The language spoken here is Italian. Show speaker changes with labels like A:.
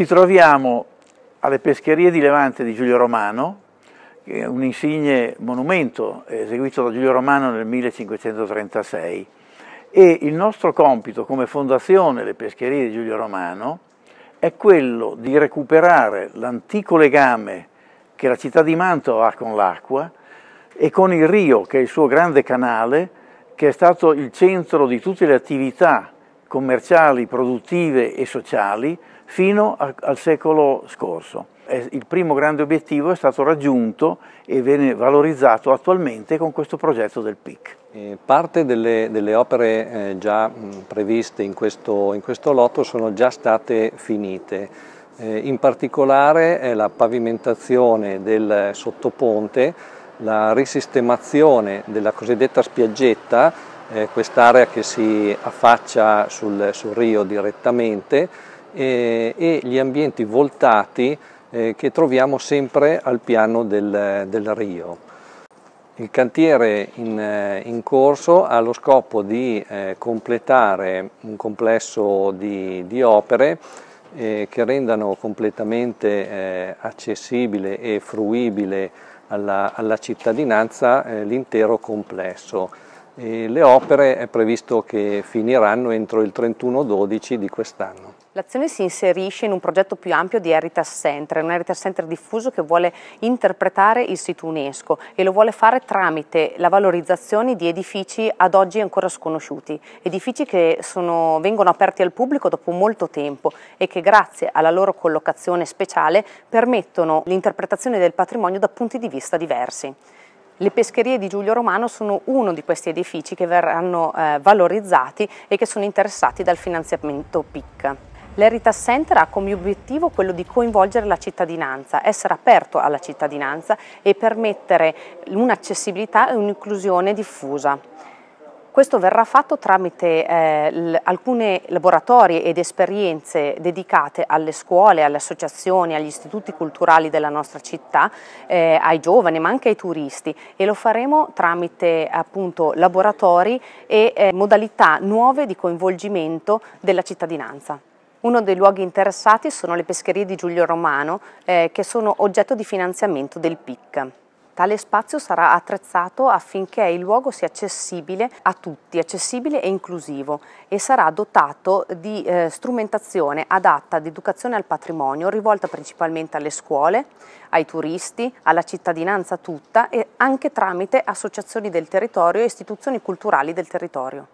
A: Ci troviamo alle pescherie di Levante di Giulio Romano, un insigne monumento eseguito da Giulio Romano nel 1536 e il nostro compito come fondazione Le Pescherie di Giulio Romano è quello di recuperare l'antico legame che la città di Mantova ha con l'acqua e con il Rio, che è il suo grande canale, che è stato il centro di tutte le attività commerciali, produttive e sociali fino a, al secolo scorso. Il primo grande obiettivo è stato raggiunto e viene valorizzato attualmente con questo progetto del PIC.
B: Eh, parte delle, delle opere eh, già previste in questo, in questo lotto sono già state finite eh, in particolare la pavimentazione del sottoponte, la risistemazione della cosiddetta spiaggetta eh, quest'area che si affaccia sul, sul rio direttamente eh, e gli ambienti voltati eh, che troviamo sempre al piano del, del rio. Il cantiere in, eh, in, corso ha lo scopo di eh, completare un complesso di, di opere eh, che rendano completamente accessibile e fruibile alla, alla cittadinanza l'intero complesso. E le opere è previsto che finiranno entro il 31-12 di quest'anno.
C: L'azione si inserisce in un progetto più ampio di Heritage Center, un Heritage Center diffuso che vuole interpretare il sito UNESCO e lo vuole fare tramite la valorizzazione di edifici ad oggi ancora sconosciuti, edifici che sono, vengono aperti al pubblico dopo molto tempo e che grazie alla loro collocazione speciale permettono l'interpretazione del patrimonio da punti di vista diversi. Le pescherie di Giulio Romano sono uno di questi edifici che verranno eh, valorizzati e che sono interessati dal finanziamento PIC. L'Heritage Center ha come obiettivo quello di coinvolgere la cittadinanza, essere aperto alla cittadinanza e permettere un'accessibilità e un'inclusione diffusa. Questo verrà fatto tramite eh, alcuni laboratori ed esperienze dedicate alle scuole, alle associazioni, agli istituti culturali della nostra città, eh, ai giovani ma anche ai turisti e lo faremo tramite appunto laboratori e eh, modalità nuove di coinvolgimento della cittadinanza. Uno dei luoghi interessati sono le pescherie di Giulio Romano eh, che sono oggetto di finanziamento del PIC. Tale spazio sarà attrezzato affinché il luogo sia accessibile a tutti, accessibile e inclusivo e sarà dotato di eh, strumentazione adatta ad educazione al patrimonio rivolta principalmente alle scuole, ai turisti, alla cittadinanza tutta e anche tramite associazioni del territorio e istituzioni culturali del
A: territorio.